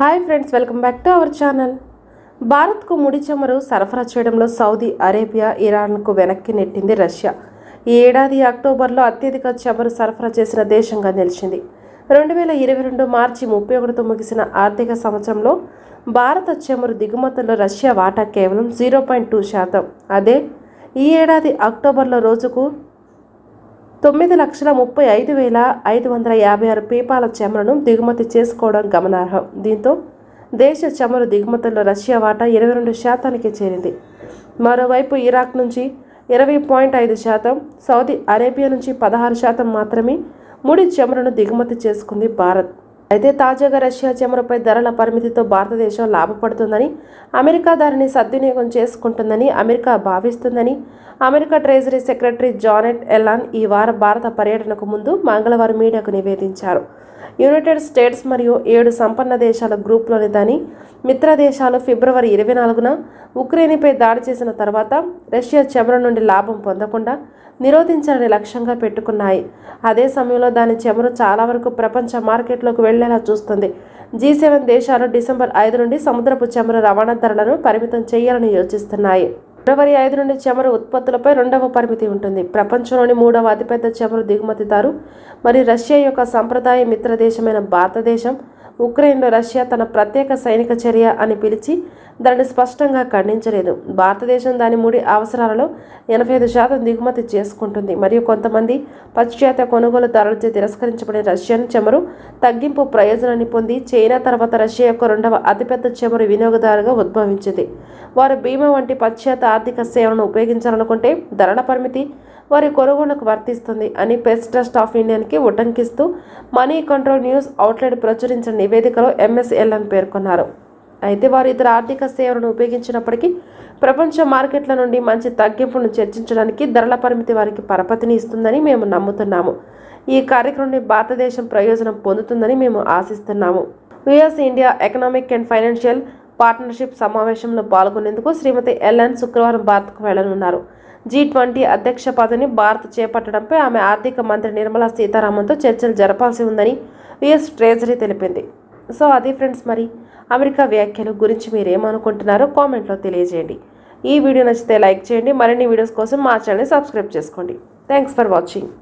hi friends welcome back to our channel భారత్కు ముడి చమురు సరఫరా చేయడంలో సౌదీ అరేబియా ఇరాన్కు వెనక్కి నెట్టింది రష్యా ఈ ఏడాది అక్టోబర్లో అత్యధిక చమురు సరఫరా చేసిన దేశంగా నిలిచింది రెండు వేల ఇరవై రెండు మార్చి ముప్పై ఒకటితో ముగిసిన ఆర్థిక సంవత్సరంలో భారత చమురు దిగుమతుల్లో రష్యా వాటా కేవలం జీరో పాయింట్ టూ శాతం అదే ఈ ఏడాది అక్టోబర్లో రోజుకు తొమ్మిది లక్షల ముప్పై ఐదు వేల ఐదు వందల యాభై ఆరు పీపాల చమురును దిగుమతి చేసుకోవడం గమనార్హం దీంతో దేశ చమురు దిగుమతుల్లో రష్యా వాటా ఇరవై రెండు శాతానికి చేరింది మరోవైపు ఇరాక్ నుంచి ఇరవై పాయింట్ ఐదు శాతం సౌదీ అరేబియా నుంచి పదహారు శాతం మాత్రమే ముడి చమురును దిగుమతి చేసుకుంది భారత్ అయితే తాజాగా రష్యా చమురపై ధరల పరిమితితో భారతదేశం లాభపడుతుందని అమెరికా దానిని సద్వినియోగం చేసుకుంటుందని అమెరికా భావిస్తుందని America treasury secretary Janet Yellen ఈ వారం భారత పర్యటనకు ముందు మంగళవారం మీడియాకు నివేదించారు యునైటెడ్ స్టేట్స్ మరియు ఏడు సంపన్న దేశాల గ్రూప్లోని దాని మిత్ర దేశాలు ఫిబ్రవరి ఇరవై నాలుగున ఉక్రెయిన్పై దాడి చేసిన తర్వాత రష్యా చెమర నుండి లాభం పొందకుండా నిరోధించాలని లక్ష్యంగా పెట్టుకున్నాయి అదే సమయంలో దాని చెమరు చాలా వరకు ప్రపంచ మార్కెట్లోకి వెళ్లేలా చూస్తుంది జీ సెవెన్ దేశాలు డిసెంబర్ ఐదు నుండి సముద్రపు చెమరు రవాణా ధరలను పరిమితం చేయాలని యోచిస్తున్నాయి ఫిబ్రవరి ఐదు నుండి చమురు ఉత్పత్తులపై రెండవ పరిమితి ఉంటుంది ప్రపంచంలోని మూడవ అతిపెద్ద చమురు దిగుమతిదారు మరియు రష్యా యొక్క సంప్రదాయ మిత్ర దేశమైన భారతదేశం ఉక్రెయిన్లో రష్యా తన ప్రత్యేక సైనిక చర్య అని పిలిచి దానిని స్పష్టంగా ఖండించలేదు భారతదేశం దాని ముడి అవసరాలలో ఎనభై ఐదు శాతం దిగుమతి చేసుకుంటుంది మరియు కొంతమంది పాశ్చాత్య కొనుగోలుదారులచే తిరస్కరించబడిన రష్యన్ చమురు తగ్గింపు ప్రయోజనాన్ని పొంది చైనా తర్వాత రష్యా యొక్క రెండవ అతిపెద్ద చమురు వినియోగదారుగా ఉద్భవించింది వారు బీమా వంటి పాశ్చాత్య ఆర్థిక సేవలను ఉపయోగించాలనుకుంటే ధరల పరిమితి వారి కొనుగోళ్లకు వర్తిస్తుంది అని ప్రెస్ ట్రస్ట్ ఆఫ్ ఇండియాకి ఉటంకిస్తూ మనీ కంట్రోల్ న్యూస్ అవుట్లెట్ ప్రచురించిన నివేదికలో ఎంఎస్ఎల్ అని పేర్కొన్నారు అయితే వారు ఇతర ఆర్థిక సేవలను ఉపయోగించినప్పటికీ ప్రపంచ మార్కెట్ల నుండి మంచి తగ్గింపును చర్చించడానికి ధరల పరిమితి వారికి పరపతిని ఇస్తుందని మేము నమ్ముతున్నాము ఈ కార్యక్రమం భారతదేశం ప్రయోజనం పొందుతుందని మేము ఆశిస్తున్నాము US India economic and financial partnership సమావేశంలో పాల్గొనేందుకు శ్రీమతి ఎల్ఎన్ శుక్రవారం భారత్కు వెళ్లనున్నారు జీ ట్వంటీ అధ్యక్ష పదవిని భారత్ చేపట్టడంపై ఆమె ఆర్థిక మంత్రి నిర్మలా సీతారామన్తో చర్చలు జరపాల్సి ఉందని యుఎస్ ట్రెజరీ తెలిపింది సో అది ఫ్రెండ్స్ మరి అమెరికా వ్యాఖ్యలు గురించి మీరు ఏమనుకుంటున్నారో కామెంట్లో తెలియజేయండి ఈ వీడియో నచ్చితే లైక్ చేయండి మరిన్ని వీడియోస్ కోసం మా ఛానల్ని సబ్స్క్రైబ్ చేసుకోండి థ్యాంక్స్ ఫర్ వాచింగ్